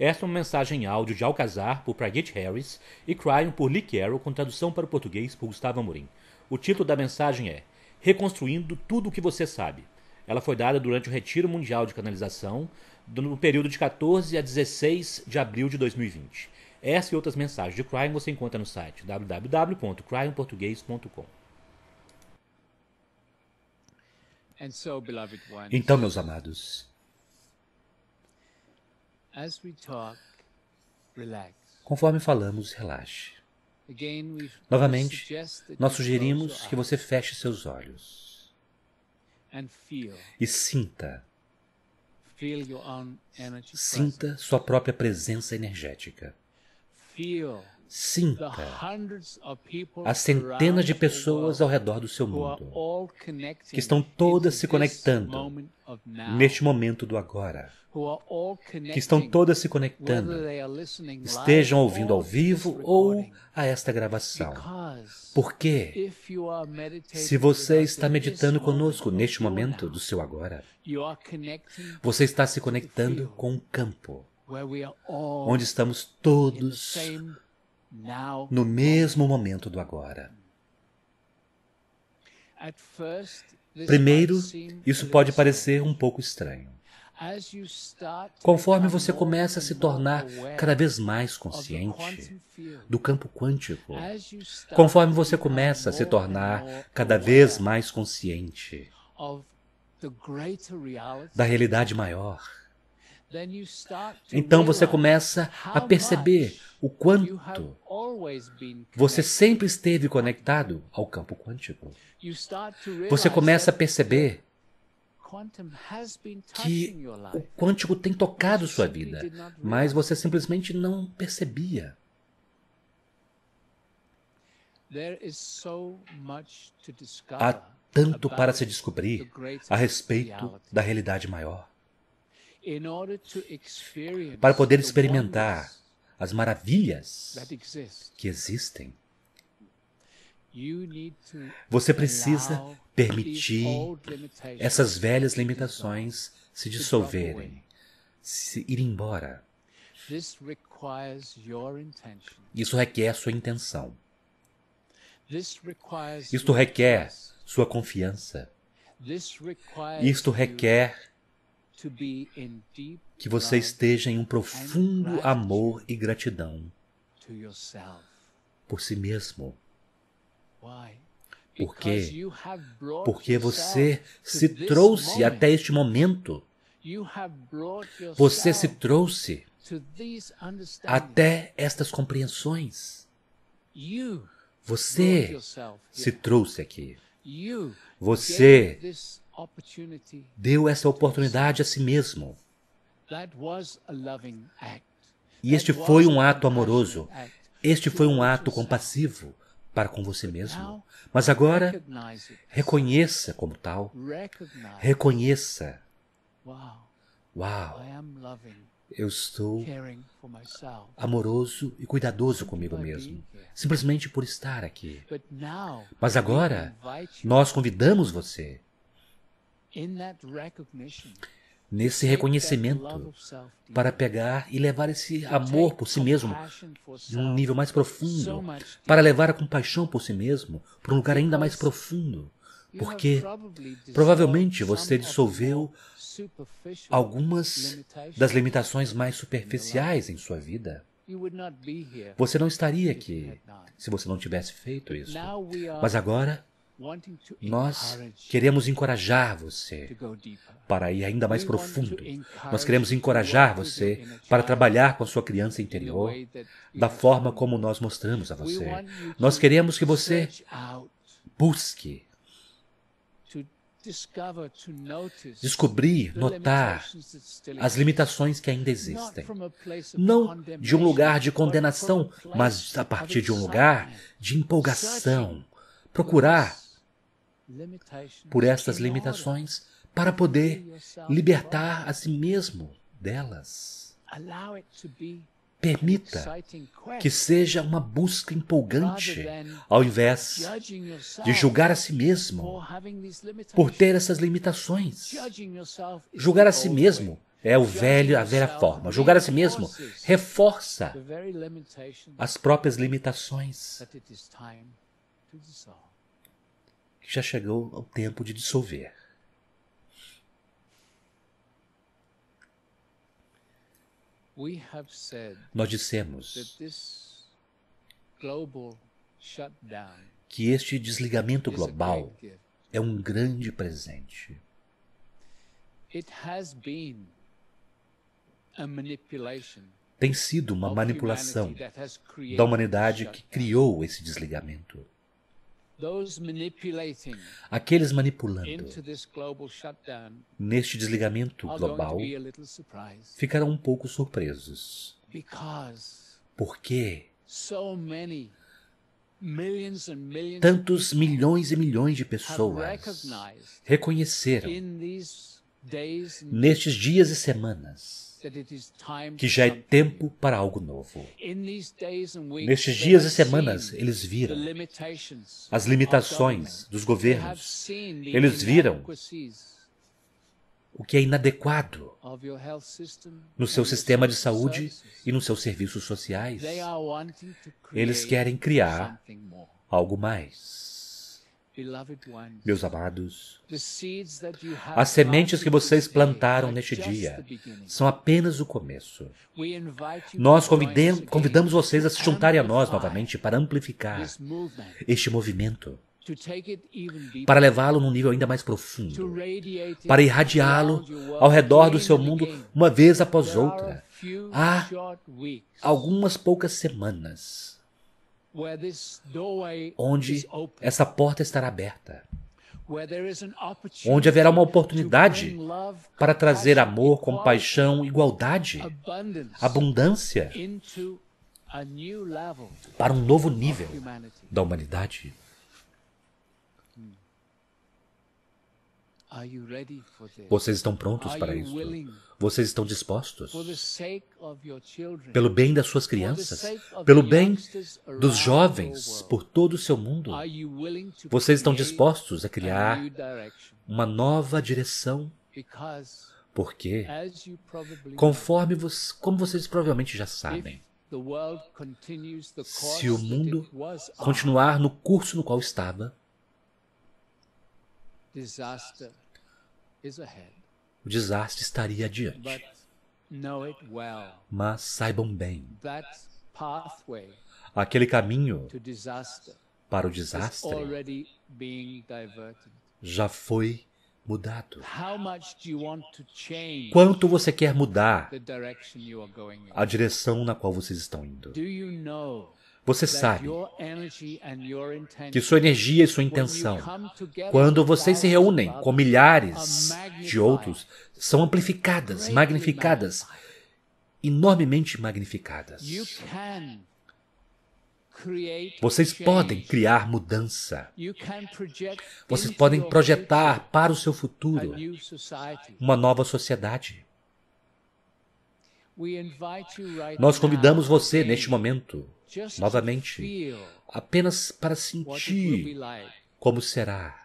Esta é uma mensagem áudio de Alcazar, por Pragit Harris, e Crying por Lee Carroll, com tradução para o português por Gustavo Amorim. O título da mensagem é Reconstruindo Tudo o que Você Sabe. Ela foi dada durante o Retiro Mundial de Canalização, no período de 14 a 16 de abril de 2020. Essa e outras mensagens de Crying você encontra no site www.cryonportuguês.com. Então, meus amados, Conforme falamos, relaxe. Novamente, nós sugerimos que você feche seus olhos e sinta. Sinta sua própria presença energética. Sinta as centenas de pessoas ao redor do seu mundo, que estão todas se conectando neste momento do agora, que estão todas se conectando, estejam ouvindo ao vivo ou a esta gravação. Porque se você está meditando conosco neste momento do seu agora, você está se conectando com um campo onde estamos todos no mesmo momento do agora. Primeiro, isso pode parecer um pouco estranho. Conforme você começa a se tornar cada vez mais consciente do campo quântico, conforme você começa a se tornar cada vez mais consciente da realidade maior, então você começa a perceber o quanto você sempre esteve conectado ao campo quântico. Você começa a perceber que o quântico tem tocado sua vida, mas você simplesmente não percebia. Há tanto para se descobrir a respeito da realidade maior para poder experimentar as maravilhas que existem. Você precisa permitir essas velhas limitações se dissolverem, se ir embora. Isso requer sua intenção. Isto requer sua confiança. Isto requer que você esteja em um profundo amor e gratidão por si mesmo. Por quê? Porque você se trouxe até este momento. Você se trouxe até estas compreensões. Você se trouxe aqui. Você Deu essa oportunidade a si mesmo. E este foi um ato amoroso. Este foi um ato compassivo para com você mesmo. Mas agora, reconheça como tal. Reconheça. Uau! Eu estou amoroso e cuidadoso comigo mesmo, simplesmente por estar aqui. Mas agora, nós convidamos você nesse reconhecimento para pegar e levar esse amor por si mesmo num nível mais profundo, para levar a compaixão por si mesmo para um lugar ainda mais profundo, porque provavelmente você dissolveu algumas das limitações mais superficiais em sua vida. Você não estaria aqui se você não tivesse feito isso. Mas agora nós queremos encorajar você para ir ainda mais profundo. Nós queremos encorajar você para trabalhar com a sua criança interior da forma como nós mostramos a você. Nós queremos que você busque descobrir, notar as limitações que ainda existem. Não de um lugar de condenação, mas a partir de um lugar de empolgação. Procurar por estas limitações para poder libertar a si mesmo delas. Permita que seja uma busca empolgante, ao invés de julgar a si mesmo por ter essas limitações. Julgar a si mesmo é o velho, a velha forma. Julgar a si mesmo reforça as próprias limitações que já chegou ao tempo de dissolver. Nós dissemos que este desligamento global é um grande presente. Tem sido uma manipulação da humanidade que criou esse desligamento aqueles manipulando neste desligamento global ficarão um pouco surpresos. Porque tantos milhões e milhões de pessoas reconheceram nestes dias e semanas que já é tempo para algo novo. Nestes dias e semanas, eles viram as limitações dos governos, eles viram o que é inadequado no seu sistema de saúde e nos seus serviços sociais. Eles querem criar algo mais. Meus amados, as sementes que vocês plantaram neste dia são apenas o começo. Nós convidamos vocês a se juntarem a nós novamente para amplificar este movimento, para levá-lo num nível ainda mais profundo, para irradiá-lo ao redor do seu mundo uma vez após outra. Há algumas poucas semanas onde essa porta estará aberta, onde haverá uma oportunidade para trazer amor, compaixão, igualdade, abundância para um novo nível da humanidade. Hmm. Vocês estão prontos para isso? Vocês estão dispostos? Pelo bem das suas crianças, pelo bem dos jovens por todo o seu mundo, vocês estão dispostos a criar uma nova direção? Porque, conforme como vocês provavelmente já sabem, se o mundo continuar no curso no qual estava, o desastre estaria adiante. Mas saibam bem: aquele caminho para o desastre já foi mudado. Quanto você quer mudar a direção na qual vocês estão indo? Você sabe que sua energia e sua intenção, quando vocês se reúnem com milhares de outros, são amplificadas, magnificadas, enormemente magnificadas. Vocês podem criar mudança. Vocês podem projetar para o seu futuro uma nova sociedade. Nós convidamos você neste momento, novamente, apenas para sentir como será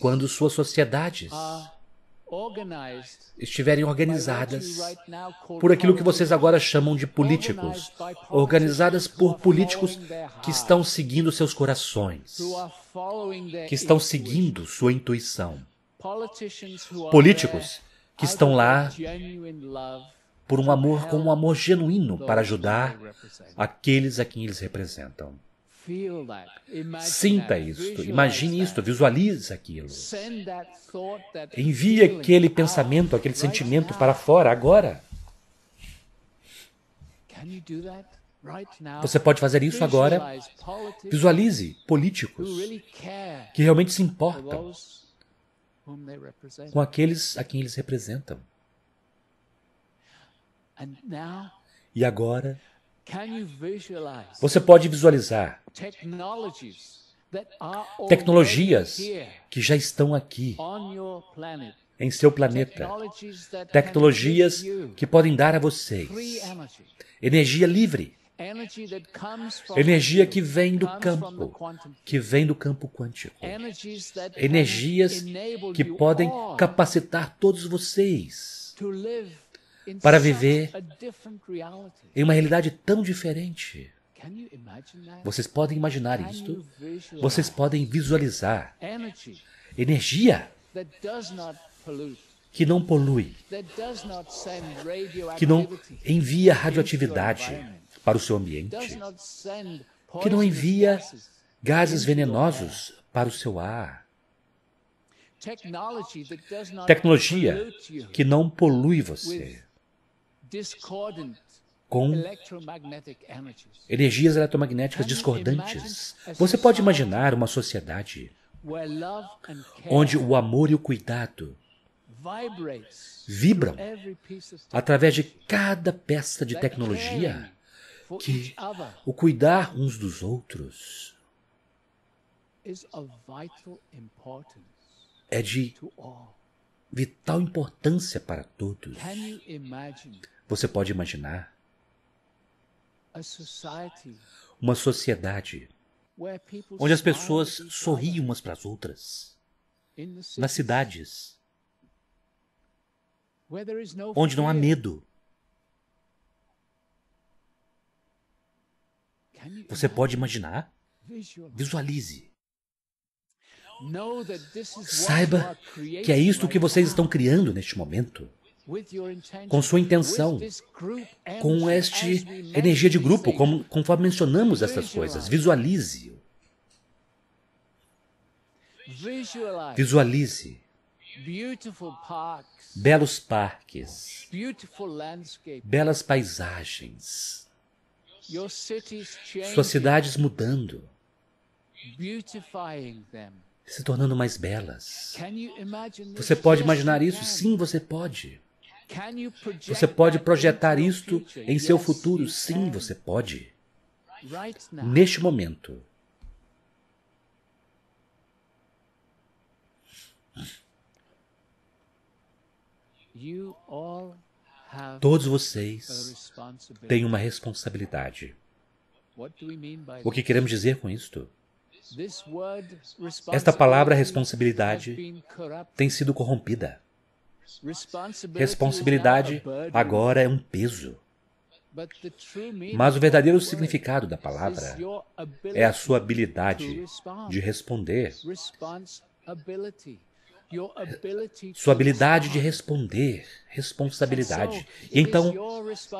quando suas sociedades estiverem organizadas por aquilo que vocês agora chamam de políticos, organizadas por políticos que estão seguindo seus corações, que estão seguindo sua intuição. Políticos que estão lá por um amor como um amor genuíno para ajudar aqueles a quem eles representam. Sinta isto, imagine isto, visualize aquilo. Envie aquele pensamento, aquele sentimento para fora agora. Você pode fazer isso agora. Visualize políticos que realmente se importam com aqueles a quem eles representam. E agora, você pode visualizar tecnologias que já estão aqui em seu planeta, tecnologias que podem dar a vocês energia livre, energia que vem do campo, que vem do campo quântico, energias que podem capacitar todos vocês para viver em uma realidade tão diferente. Vocês podem imaginar isto? Vocês podem visualizar energia que não polui, que não envia radioatividade para o seu ambiente, que não envia gases venenosos para o seu ar. Tecnologia que não polui você com energias eletromagnéticas discordantes. Você pode imaginar uma sociedade onde o amor e o cuidado vibram através de cada peça de tecnologia que o cuidar uns dos outros é de vital importância para todos. Você pode imaginar uma sociedade onde as pessoas sorriam umas para as outras, nas cidades, onde não há medo. Você pode imaginar? Visualize. Saiba que é isto que vocês estão criando neste momento com sua intenção, com este energia de grupo, como, conforme mencionamos essas coisas. Visualize. Visualize belos parques, belas paisagens, suas cidades mudando, se tornando mais belas. Você pode imaginar isso? Sim, você pode. Você pode projetar isto em seu futuro? Sim, você pode. Neste momento. Todos vocês têm uma responsabilidade. O que queremos dizer com isto? Esta palavra responsabilidade tem sido corrompida. Responsabilidade agora é um peso. Mas o verdadeiro significado da palavra é a sua habilidade de responder. Sua habilidade de responder, responsabilidade. E então,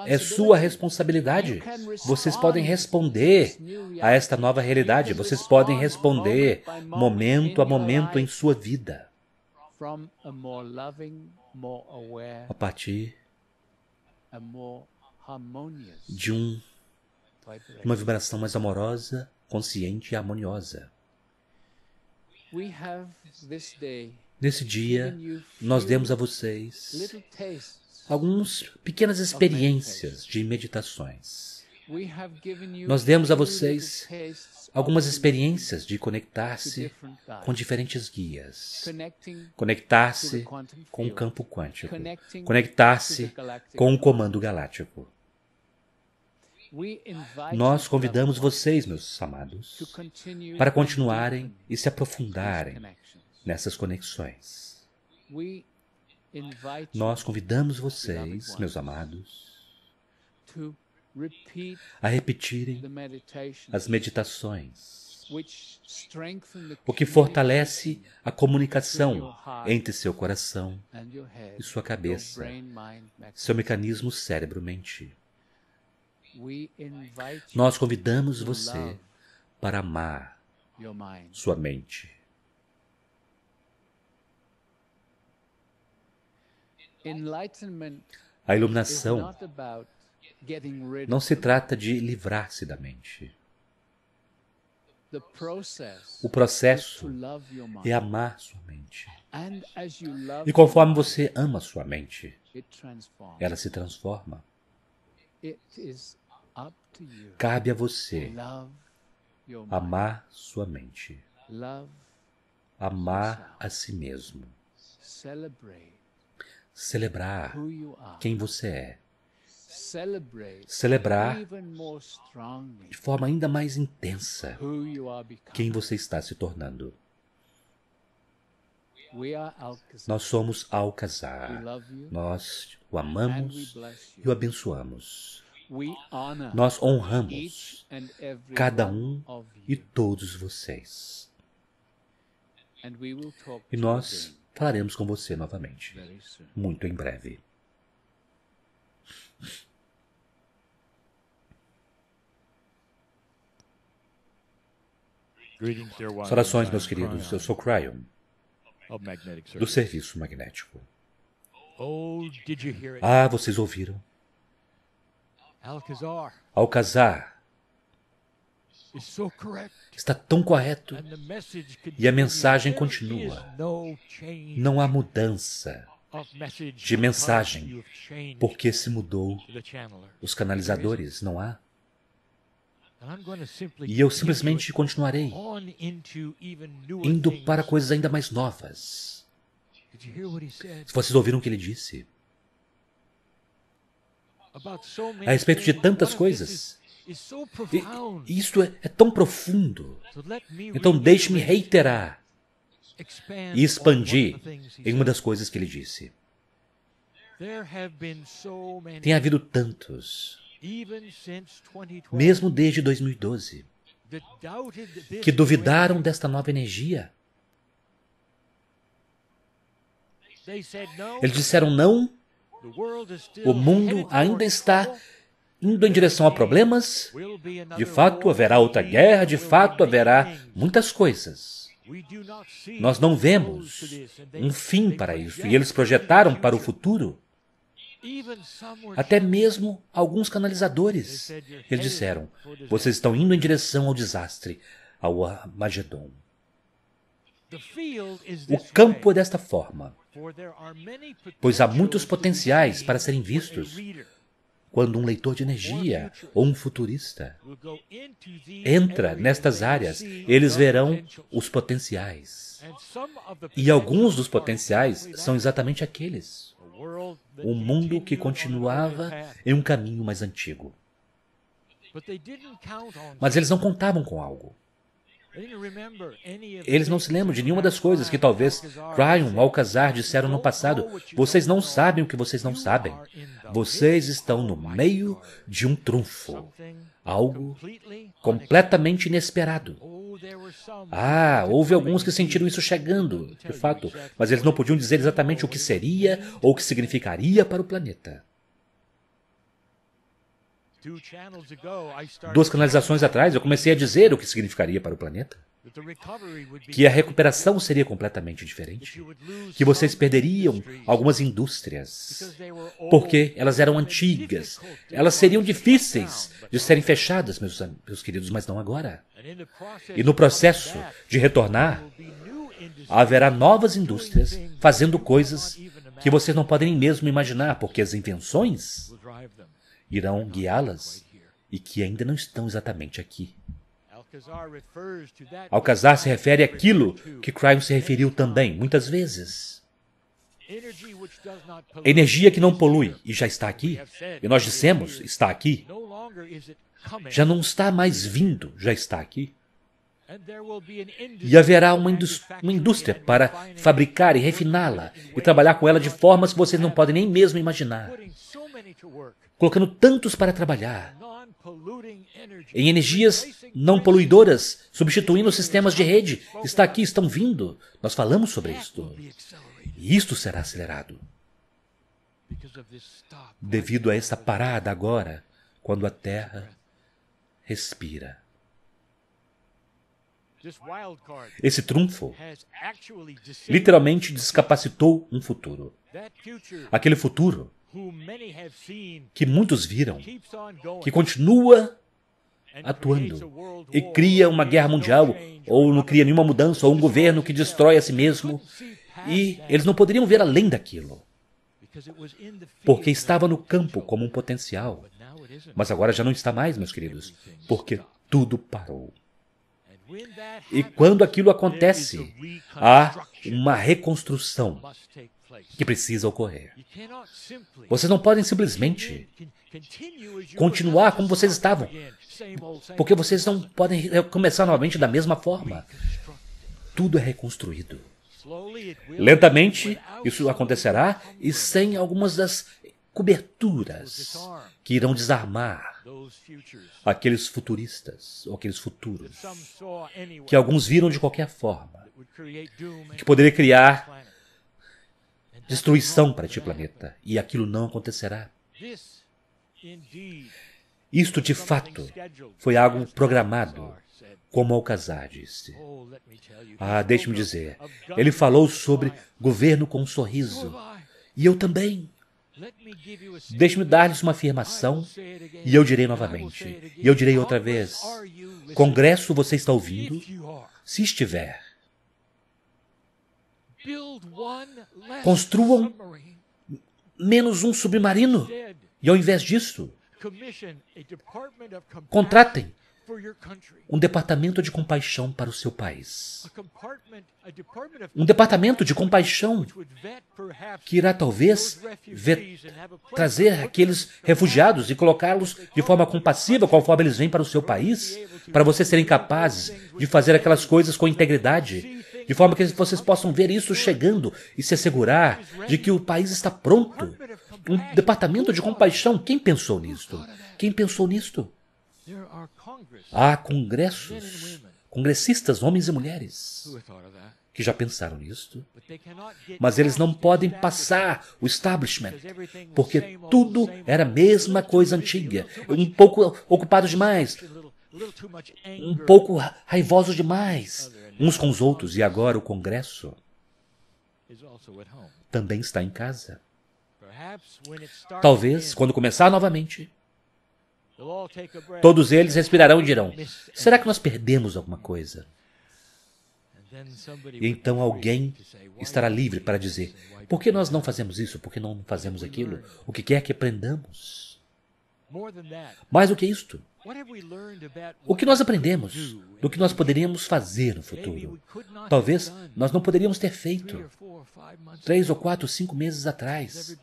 é sua responsabilidade. Vocês podem responder a esta nova realidade, vocês podem responder momento a momento em sua vida a partir de um, uma vibração mais amorosa, consciente e harmoniosa. Nesse dia, nós demos a vocês algumas pequenas experiências de meditações. Nós demos a vocês algumas experiências de conectar-se com diferentes guias, conectar-se com o campo quântico, conectar-se com o comando galáctico. Nós convidamos vocês, meus amados, para continuarem e se aprofundarem nessas conexões. Nós convidamos vocês, meus amados, a repetirem as meditações, o que fortalece a comunicação entre seu coração e sua cabeça, seu mecanismo cérebro-mente. Nós convidamos você para amar sua mente. A iluminação não se trata de livrar-se da mente. O processo é amar sua mente. E conforme você ama sua mente, ela se transforma. Cabe a você amar sua mente, amar a si mesmo, celebrar quem você é celebrar de forma ainda mais intensa quem você está se tornando. Nós somos Alcazar. Nós o amamos e o abençoamos. Nós honramos cada um e todos vocês. E nós falaremos com você novamente, muito em breve. Saudações, uh, meus queridos. Eu sou Cryon, do Serviço Magnético. Oh, ah, vocês ouviram? Alcazar está tão correto. E a mensagem continua. Não há mudança de mensagem, porque se mudou os canalizadores, não há? E eu simplesmente continuarei indo para coisas ainda mais novas. Vocês ouviram o que ele disse? A respeito de tantas coisas. E, isto é, é tão profundo. Então deixe-me reiterar e expandir em uma das coisas que ele disse. Tem havido tantos, mesmo desde 2012, que duvidaram desta nova energia. Eles disseram não, o mundo ainda está indo em direção a problemas, de fato haverá outra guerra, de fato haverá muitas coisas. Nós não vemos um fim para isso. E eles projetaram para o futuro. Até mesmo alguns canalizadores. Eles disseram: vocês estão indo em direção ao desastre, ao Armagedon. O campo é desta forma, pois há muitos potenciais para serem vistos, quando um leitor de energia ou um futurista entra nestas áreas, eles verão os potenciais. E alguns dos potenciais são exatamente aqueles. o mundo que continuava em um caminho mais antigo. Mas eles não contavam com algo. Eles não se lembram de nenhuma das coisas que talvez Ryan ou Alcazar disseram no passado. Vocês não sabem o que vocês não sabem. Vocês estão no meio de um trunfo. Algo completamente inesperado. Ah, houve alguns que sentiram isso chegando, de fato, mas eles não podiam dizer exatamente o que seria ou o que significaria para o planeta. Duas canalizações atrás, eu comecei a dizer o que significaria para o planeta. Que a recuperação seria completamente diferente. Que vocês perderiam algumas indústrias. Porque elas eram antigas. Elas seriam difíceis de serem fechadas, meus, meus queridos, mas não agora. E no processo de retornar, haverá novas indústrias fazendo coisas que vocês não podem mesmo imaginar, porque as invenções irão guiá-las e que ainda não estão exatamente aqui. Alcazar se refere àquilo que Crime se referiu também, muitas vezes. Energia que não polui e já está aqui, e nós dissemos, está aqui, já não está mais vindo, já está aqui. E haverá uma, uma indústria para fabricar e refiná-la e trabalhar com ela de formas que vocês não podem nem mesmo imaginar colocando tantos para trabalhar em energias não poluidoras, substituindo sistemas de rede. Está aqui, estão vindo. Nós falamos sobre isto. E isto será acelerado. Devido a esta parada agora, quando a Terra respira. Esse trunfo literalmente descapacitou um futuro. Aquele futuro que muitos viram, que continua atuando e cria uma guerra mundial ou não cria nenhuma mudança ou um governo que destrói a si mesmo e eles não poderiam ver além daquilo porque estava no campo como um potencial mas agora já não está mais meus queridos porque tudo parou e quando aquilo acontece há uma reconstrução que precisa ocorrer. Vocês não podem simplesmente continuar como vocês estavam, porque vocês não podem começar novamente da mesma forma. Tudo é reconstruído. Lentamente, isso acontecerá e sem algumas das coberturas que irão desarmar aqueles futuristas ou aqueles futuros que alguns viram de qualquer forma, que poderia criar destruição para ti, planeta, e aquilo não acontecerá. Isto de fato foi algo programado, como Alcazar disse. Ah, deixe-me dizer, ele falou sobre governo com um sorriso, e eu também. Deixe-me dar-lhes uma afirmação e eu direi novamente. E eu direi outra vez: Congresso, você está ouvindo? Se estiver, Construam menos um submarino. E ao invés disso, contratem um departamento de compaixão para o seu país. Um departamento de compaixão que irá talvez trazer aqueles refugiados e colocá-los de forma compassiva, conforme eles vêm para o seu país, para vocês serem capazes de fazer aquelas coisas com integridade de forma que vocês possam ver isso chegando e se assegurar de que o país está pronto. Um departamento de compaixão, quem pensou nisto? Quem pensou nisto? Há congressos, congressistas, homens e mulheres, que já pensaram nisto, mas eles não podem passar o establishment, porque tudo era a mesma coisa antiga, um pouco ocupado demais, um pouco raivoso demais, uns com os outros, e agora o Congresso também está em casa. Talvez, quando começar novamente, todos eles respirarão e dirão: será que nós perdemos alguma coisa? E então alguém estará livre para dizer: por que nós não fazemos isso? Por que não fazemos aquilo? O que quer é que aprendamos? Mais do que isto, o que nós aprendemos do que nós poderíamos fazer no futuro? Talvez nós não poderíamos ter feito três ou quatro, cinco meses atrás,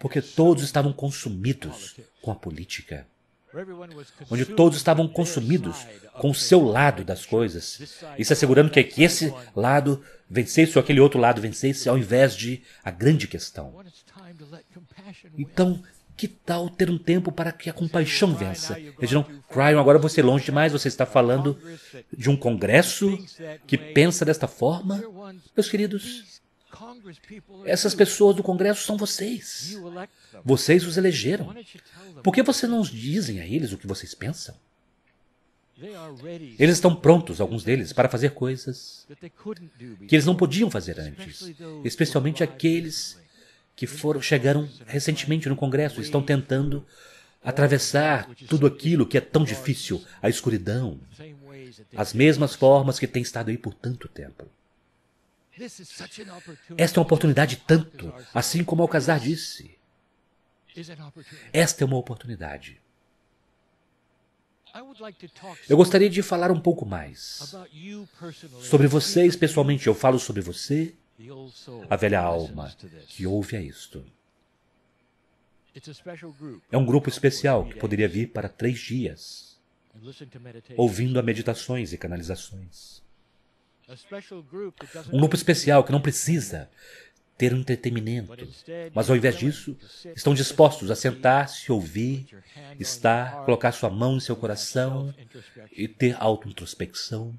porque todos estavam consumidos com a política, onde todos estavam consumidos com o seu lado das coisas e se assegurando que, é que esse lado vencesse ou aquele outro lado vencesse, ao invés de a grande questão. Então que tal ter um tempo para que a compaixão vença? Eles dirão, Cryon, agora você é longe demais, você está falando de um congresso que pensa desta forma? Meus queridos, essas pessoas do congresso são vocês. Vocês os elegeram. Por que vocês não dizem a eles o que vocês pensam? Eles estão prontos, alguns deles, para fazer coisas que eles não podiam fazer antes, especialmente aqueles que foram chegaram recentemente no Congresso, estão tentando atravessar tudo aquilo que é tão difícil, a escuridão, as mesmas formas que têm estado aí por tanto tempo. Esta é uma oportunidade tanto, assim como Alcazar disse. Esta é uma oportunidade. Eu gostaria de falar um pouco mais sobre vocês pessoalmente. Eu falo sobre você a velha alma que ouve a é isto. É um grupo especial que poderia vir para três dias, ouvindo a meditações e canalizações. Um grupo especial que não precisa ter um entretenimento, mas ao invés disso, estão dispostos a sentar-se, ouvir, estar, colocar sua mão em seu coração e ter auto-introspecção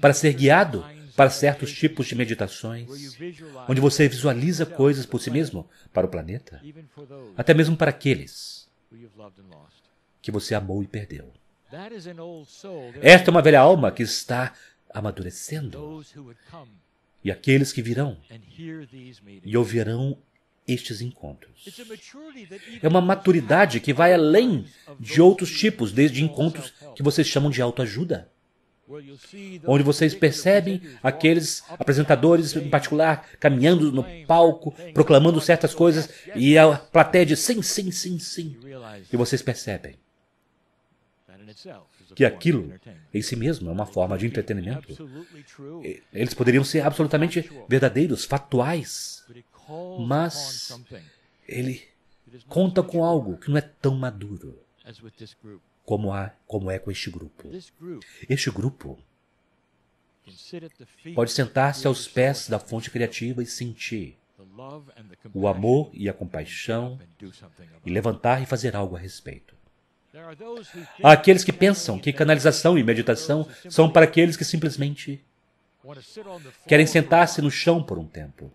para ser guiado para certos tipos de meditações, onde você visualiza coisas por si mesmo, para o planeta, até mesmo para aqueles que você amou e perdeu. Esta é uma velha alma que está amadurecendo. E aqueles que virão e ouvirão estes encontros. É uma maturidade que vai além de outros tipos, desde encontros que vocês chamam de autoajuda onde vocês percebem aqueles apresentadores em particular caminhando no palco, proclamando certas coisas e a plateia diz sim, sim, sim, sim. E vocês percebem que aquilo em si mesmo é uma forma de entretenimento. Eles poderiam ser absolutamente verdadeiros, fatuais, mas ele conta com algo que não é tão maduro como, como é com este grupo. Este grupo pode sentar-se aos pés da fonte criativa e sentir o amor e a compaixão e levantar e fazer algo a respeito. Há aqueles que pensam que canalização e meditação são para aqueles que simplesmente querem sentar-se no chão por um tempo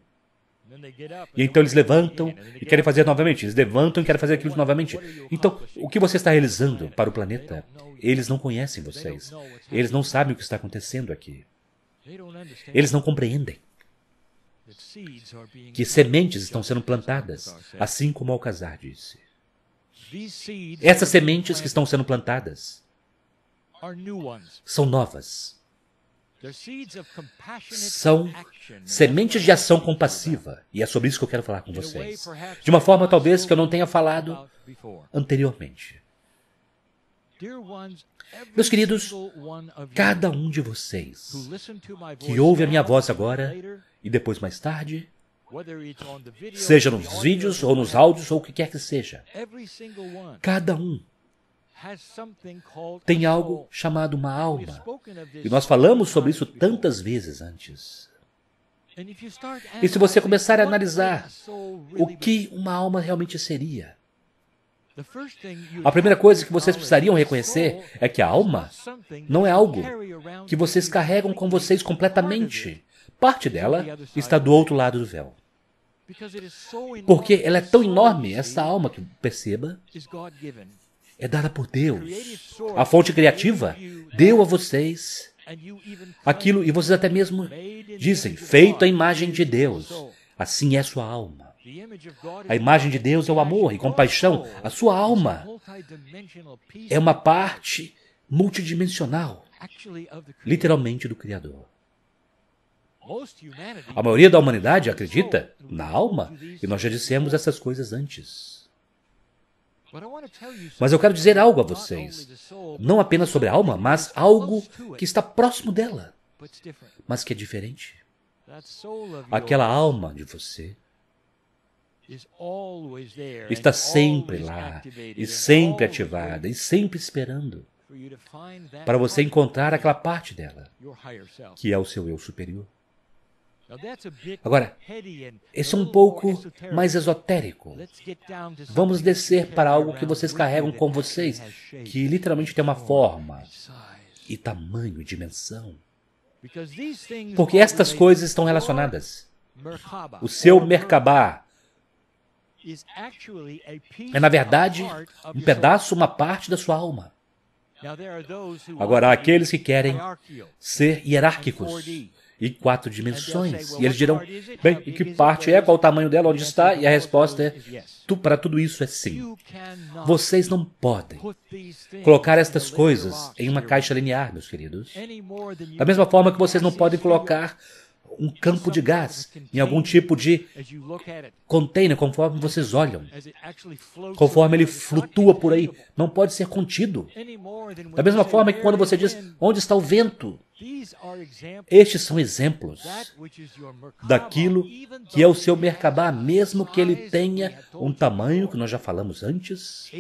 e então eles levantam e querem fazer novamente. Eles levantam e querem fazer aquilo novamente. Então, o que você está realizando para o planeta? Eles não conhecem vocês. Eles não sabem o que está acontecendo aqui. Eles não compreendem que sementes estão sendo plantadas, assim como Alcazar disse. Essas sementes que estão sendo plantadas são novas são sementes de ação compassiva, e é sobre isso que eu quero falar com vocês. De uma forma talvez que eu não tenha falado anteriormente. Meus queridos, cada um de vocês que ouve a minha voz agora e depois mais tarde, seja nos vídeos ou nos áudios ou o que quer que seja, cada um tem algo chamado uma alma. E nós falamos sobre isso tantas vezes antes. E se você começar a analisar o que uma alma realmente seria, a primeira coisa que vocês precisariam reconhecer é que a alma não é algo que vocês carregam com vocês completamente. Parte dela está do outro lado do véu. Porque ela é tão enorme, essa alma que perceba, é dada por Deus. A fonte criativa deu a vocês aquilo, e vocês até mesmo dizem, feito a imagem de Deus. Assim é sua alma. A imagem de Deus é o amor e compaixão. A sua alma é uma parte multidimensional, literalmente, do Criador. A maioria da humanidade acredita na alma, e nós já dissemos essas coisas antes. Mas eu quero dizer algo a vocês, não apenas sobre a alma, mas algo que está próximo dela, mas que é diferente. Aquela alma de você está sempre lá, e sempre ativada, e sempre esperando para você encontrar aquela parte dela, que é o seu eu superior. Agora, esse é um oh, pouco mais esotérico. Vamos descer para algo que vocês carregam com vocês, que literalmente tem uma forma e tamanho e dimensão. Porque estas coisas estão relacionadas. O seu merkabá é, na verdade, um pedaço, uma parte da sua alma. Agora, há aqueles que querem ser hierárquicos e quatro dimensões. É, e eles dirão, bem, e é, que parte é, qual o tamanho dela, onde está? E a resposta é, tu, para tudo isso é sim. Vocês não podem colocar estas coisas em uma caixa linear, meus queridos. Da mesma forma que vocês não podem colocar um campo de gás, em algum tipo de container, conforme vocês olham, conforme ele flutua por aí, não pode ser contido. Da mesma forma que quando você diz onde está o vento, estes são exemplos daquilo que é o seu Merkabah, mesmo que ele tenha um tamanho que nós já falamos antes,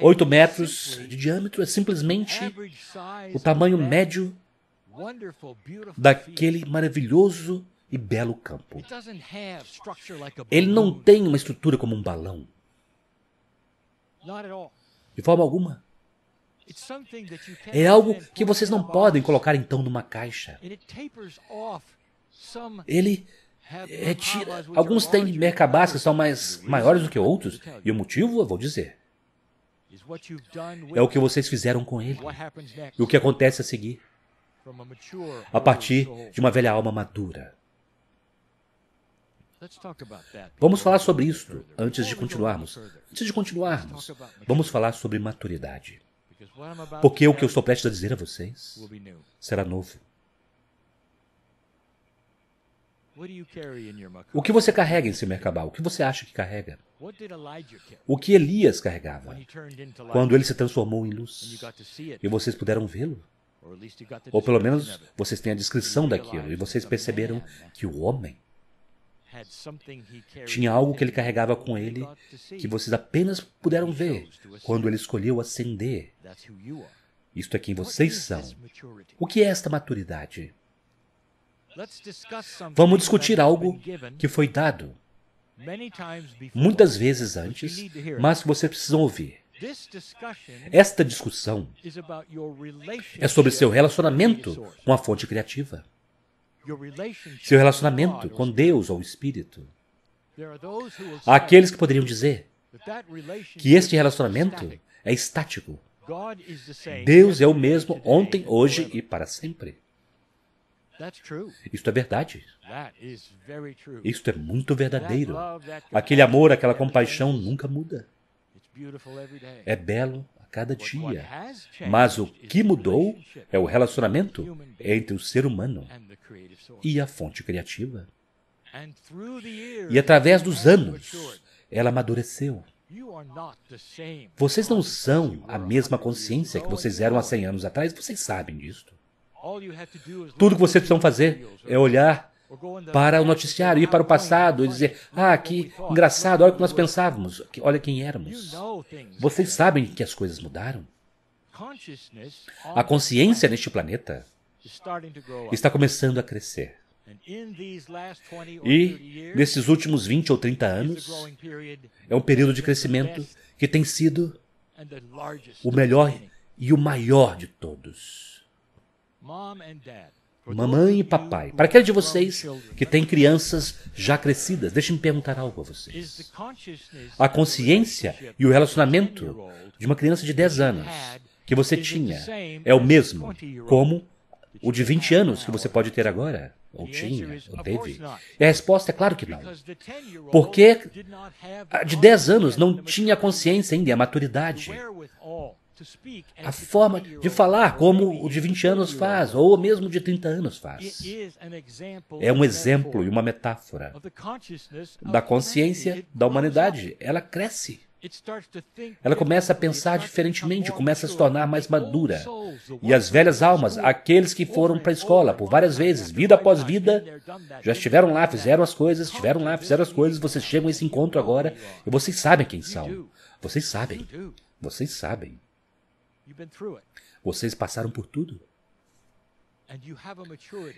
8 metros de diâmetro, é simplesmente o tamanho médio daquele maravilhoso e belo campo. Ele não tem uma estrutura como um balão. De forma alguma. É algo que vocês não podem colocar então numa caixa. Ele retira. É, alguns têm mercabás que são mais maiores do que outros, e o motivo eu vou dizer. É o que vocês fizeram com ele. E o que acontece a seguir a partir de uma velha alma madura. Vamos falar sobre isto antes de continuarmos. Antes de continuarmos, vamos falar sobre maturidade. Porque o que eu estou prestes a dizer a vocês será novo. O que você carrega em seu mercabal? O que você acha que carrega? O que Elias carregava quando ele se transformou em luz? E vocês puderam vê-lo? Ou pelo menos vocês têm a descrição daquilo e vocês perceberam que o homem tinha algo que ele carregava com ele que vocês apenas puderam ver quando ele escolheu acender Isto é quem vocês são. O que é esta maturidade? Vamos discutir algo que foi dado muitas vezes antes, mas que vocês precisam ouvir. Esta discussão é sobre seu relacionamento com a fonte criativa, seu relacionamento com Deus ou Espírito. Há aqueles que poderiam dizer que este relacionamento é estático. Deus é o mesmo ontem, hoje e para sempre. Isto é verdade. Isto é muito verdadeiro. Aquele amor, aquela compaixão nunca muda. É belo a cada dia. Mas o que mudou é o relacionamento entre o ser humano e a fonte criativa. E através dos anos, ela amadureceu. Vocês não são a mesma consciência que vocês eram há 100 anos atrás, vocês sabem disso. Tudo que vocês precisam fazer é olhar para o noticiário, ir para o passado e dizer: Ah, que engraçado, olha o que nós pensávamos, olha quem éramos. Vocês sabem que as coisas mudaram? A consciência neste planeta está começando a crescer. E, nesses últimos 20 ou 30 anos, é um período de crescimento que tem sido o melhor e o maior de todos. Mamãe e papai, para aquele de vocês que tem crianças já crescidas, deixe-me perguntar algo a vocês. A consciência e o relacionamento de uma criança de 10 é anos que você tinha é o mesmo como o de 20 anos que você pode ter agora? Ou tinha, ou teve? E a resposta é claro que não. Porque a de 10 anos não tinha consciência ainda, é a maturidade, a forma de falar como o de 20 anos faz, ou mesmo de 30 anos faz. É um exemplo e uma metáfora da consciência da humanidade. Ela cresce. Ela começa a pensar diferentemente, começa a se tornar mais madura. E as velhas almas, aqueles que foram para a escola por várias vezes, vida após vida, já estiveram lá, fizeram as coisas, estiveram lá, fizeram as coisas, vocês chegam a esse encontro agora e vocês sabem quem são. Vocês sabem. Vocês sabem. Vocês passaram por tudo.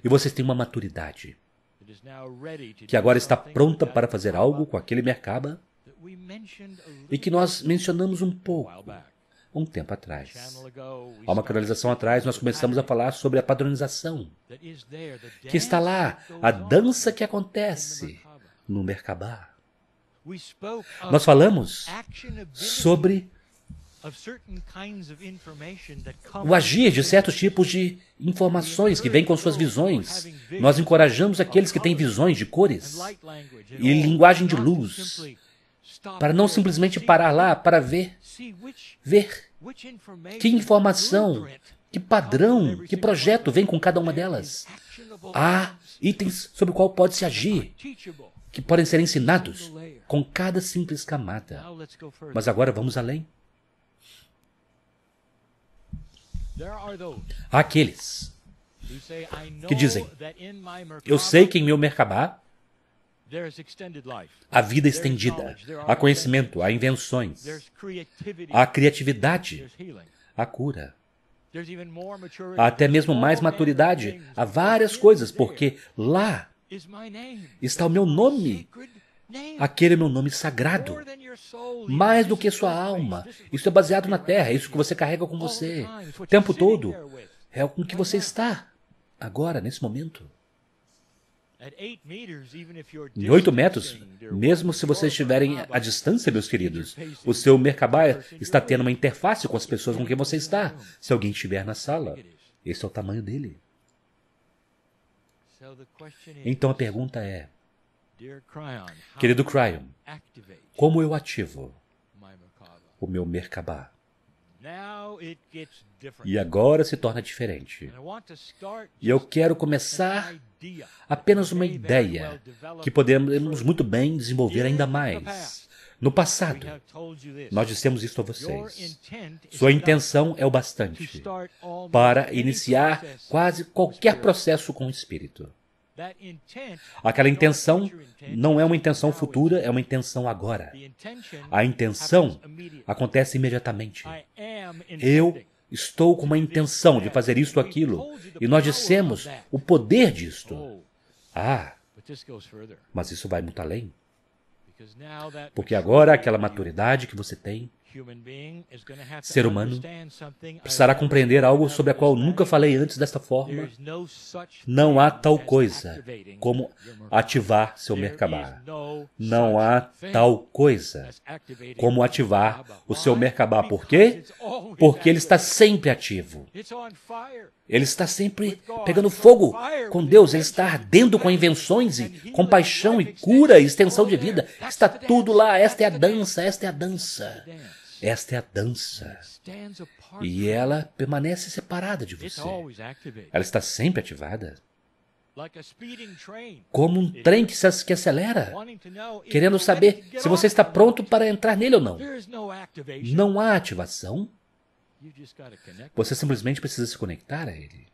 E vocês têm uma maturidade que agora está pronta para fazer algo com aquele mercaba e que nós mencionamos um pouco um tempo atrás. Há uma canalização atrás, nós começamos a falar sobre a padronização, que está lá, a dança que acontece no merkaba. Nós falamos sobre o agir de certos tipos de informações que vêm com suas visões. Nós encorajamos aqueles que têm visões de cores e linguagem de luz para não simplesmente parar lá para ver, ver que informação, que padrão, que projeto vem com cada uma delas. Há itens sobre o qual pode se agir, que podem ser ensinados com cada simples camada. Mas agora vamos além. Há aqueles que dizem: Eu sei que em meu Merkabá há vida estendida, há conhecimento, há invenções, há criatividade, há cura. Há até mesmo mais maturidade, há várias coisas, porque lá está o meu nome Aquele é meu nome sagrado. Mais do que sua alma. Isso é baseado na terra, é isso que você carrega com você. O tempo todo. É com que você está. Agora, nesse momento. Em oito metros, mesmo se vocês estiverem à distância, meus queridos, o seu Merkabah está tendo uma interface com as pessoas com quem você está. Se alguém estiver na sala, esse é o tamanho dele. Então a pergunta é: Querido Cryon, como eu ativo o meu Merkabah? E agora se torna diferente. E eu quero começar apenas uma ideia que podemos muito bem desenvolver ainda mais. No passado, nós dissemos isso a vocês. Sua intenção é o bastante para iniciar quase qualquer processo com o espírito. Aquela intenção não é uma intenção futura, é uma intenção agora. A intenção acontece imediatamente. Eu estou com uma intenção de fazer isto ou aquilo, e nós dissemos o poder disto. Oh. Ah, mas isso vai muito além. Porque agora aquela maturidade que você tem Ser humano precisará compreender algo sobre a qual nunca falei antes desta forma. Não há tal coisa como ativar seu Merkabá. Não há tal coisa como ativar o seu Merkabá. Por quê? Porque ele está sempre ativo. Ele está sempre pegando fogo com Deus, ele está ardendo com invenções e compaixão e cura e extensão de oh, vida. Está tudo lá. Esta é a dança, esta é a dança. Esta é a dança. E ela permanece separada de você. Ela está sempre ativada. Como um trem que, que acelera, querendo saber se você está pronto para entrar nele ou não. Não há ativação. Você simplesmente precisa se conectar a ele.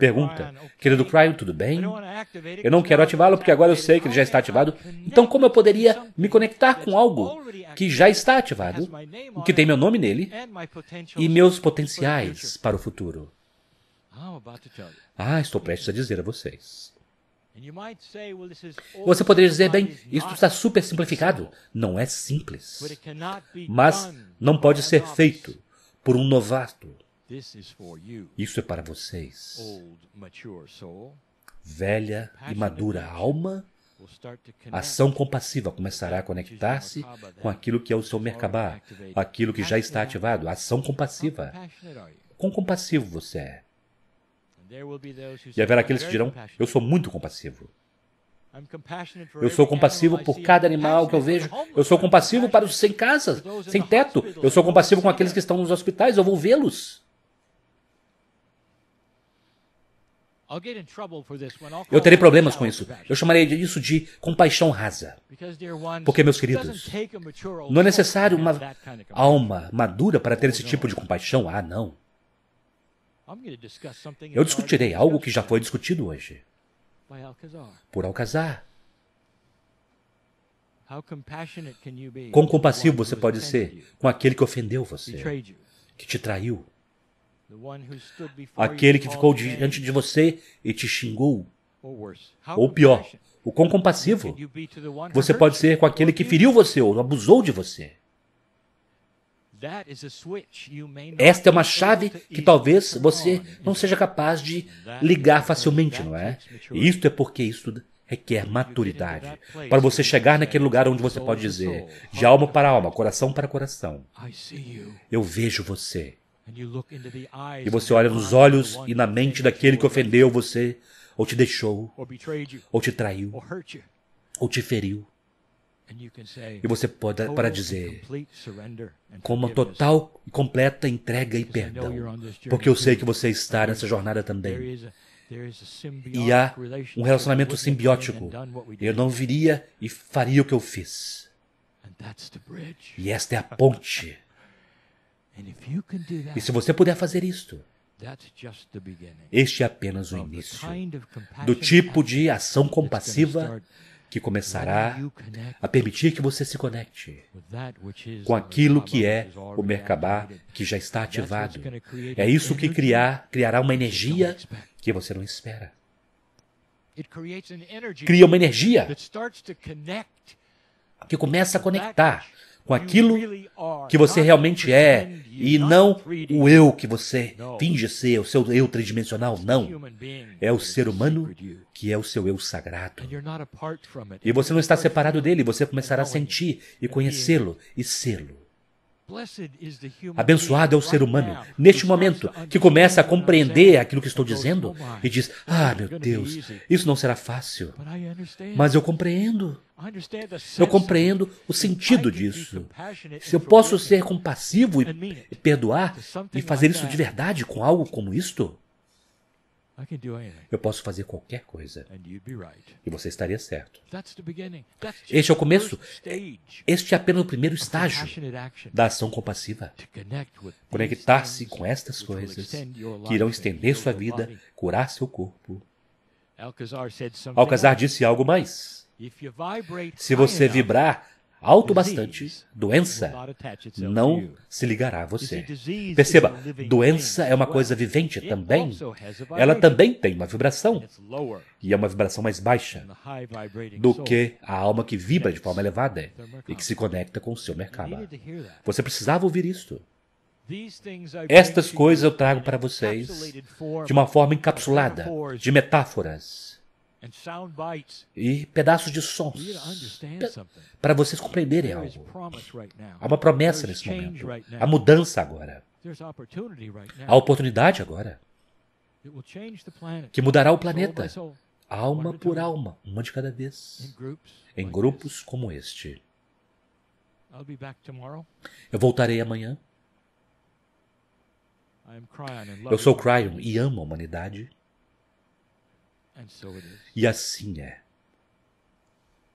Pergunta: Querido Cryon, tudo bem? Eu não quero ativá-lo porque agora eu sei que ele já está ativado. Então, como eu poderia me conectar com algo que já está ativado, que tem meu nome nele e meus potenciais para o futuro? Ah, estou prestes a dizer a vocês. Você poderia dizer, bem, isso está super simplificado. Não é simples. Mas não pode ser feito por um novato isso é para vocês. Velha e madura alma, ação compassiva começará a conectar-se com aquilo que é o seu Merkabah, aquilo que já está ativado, ação compassiva. Quão compassivo você é? E haverá aqueles que dirão: Eu sou muito compassivo. Eu sou compassivo por cada animal que eu vejo. Eu sou compassivo para os sem casa, sem teto. Eu sou compassivo com aqueles que estão nos hospitais. Eu vou vê-los. Eu terei problemas com isso. Eu chamarei isso de compaixão rasa. Porque, meus queridos, não é necessário uma alma madura para ter esse tipo de compaixão. Ah, não. Eu discutirei algo que já foi discutido hoje por Alcazar. Quão compassivo você pode ser com aquele que ofendeu você, que te traiu, Aquele que ficou diante de você e te xingou. Ou pior, o quão compassivo você pode ser com aquele que feriu você ou abusou de você. Esta é uma chave que talvez você não seja capaz de ligar facilmente, não é? Isto é porque isso requer maturidade para você chegar naquele lugar onde você pode dizer, de alma para alma, coração para coração: Eu vejo você e você olha nos olhos e na mente daquele que ofendeu você, ou te deixou, ou te traiu, ou te feriu. E você pode para dizer com uma total e completa entrega e perdão, porque eu sei que você está nessa jornada também. E há um relacionamento simbiótico. Eu não viria e faria o que eu fiz. E esta é a ponte E se você puder fazer isto, este é apenas o início do tipo de ação compassiva que começará a permitir que você se conecte com aquilo que é o Merkabah que já está ativado. É isso que criar, criará uma energia que você não espera. Cria uma energia que começa a conectar com aquilo que você realmente é e não o eu que você finge ser, o seu eu tridimensional, não. É o ser humano que é o seu eu sagrado. E você não está separado dele, você começará a sentir e conhecê-lo e sê-lo. Abençoado é o ser humano, neste momento, que começa a compreender aquilo que estou dizendo e diz: Ah, meu Deus, isso não será fácil. Mas eu compreendo. Eu compreendo o sentido disso. Se eu posso ser compassivo e perdoar e fazer isso de verdade com algo como isto, eu posso fazer qualquer coisa. E você estaria certo. Este é o começo. Este é apenas o primeiro estágio da ação compassiva. Conectar-se com estas coisas que irão estender sua vida, curar seu corpo. Alcazar disse algo mais. Se você vibrar alto bastante, doença não se ligará a você. Perceba, doença é uma coisa vivente também. Ela também tem uma vibração, e é uma vibração mais baixa do que a alma que vibra de forma elevada e que se conecta com o seu Merkaba. Você precisava ouvir isto. Estas coisas eu trago para vocês de uma forma encapsulada, de metáforas e pedaços de sons para vocês compreenderem algo. Há uma promessa nesse momento. Há mudança agora. Há oportunidade agora que mudará o planeta, alma por alma, uma de cada vez, em grupos como este. Eu voltarei amanhã. Eu sou Cryon e amo a humanidade e assim é.